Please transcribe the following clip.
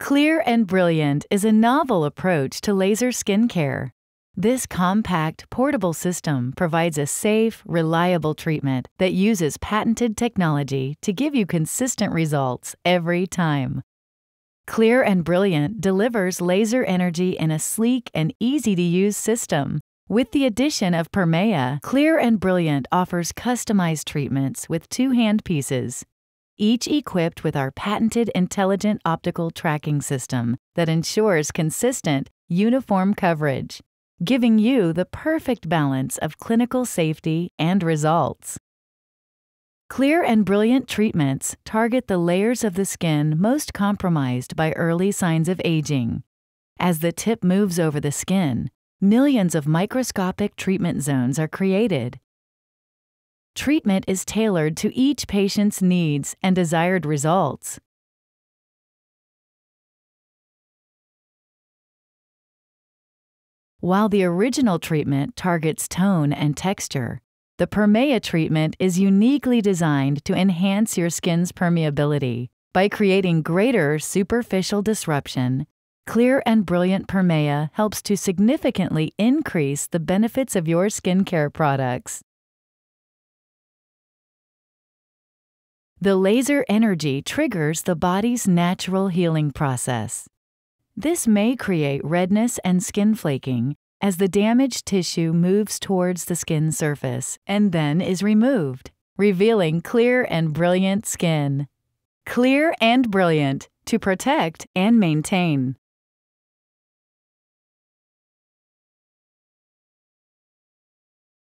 Clear and Brilliant is a novel approach to laser skincare. This compact, portable system provides a safe, reliable treatment that uses patented technology to give you consistent results every time. Clear and Brilliant delivers laser energy in a sleek and easy-to-use system. With the addition of Permea, Clear and Brilliant offers customized treatments with two handpieces, each equipped with our patented intelligent optical tracking system that ensures consistent, uniform coverage, giving you the perfect balance of clinical safety and results. Clear and brilliant treatments target the layers of the skin most compromised by early signs of aging. As the tip moves over the skin, millions of microscopic treatment zones are created, Treatment is tailored to each patient's needs and desired results. While the original treatment targets tone and texture, the Permea treatment is uniquely designed to enhance your skin's permeability by creating greater superficial disruption. Clear and Brilliant Permea helps to significantly increase the benefits of your skincare products. The laser energy triggers the body's natural healing process. This may create redness and skin flaking as the damaged tissue moves towards the skin surface and then is removed, revealing clear and brilliant skin. Clear and brilliant to protect and maintain.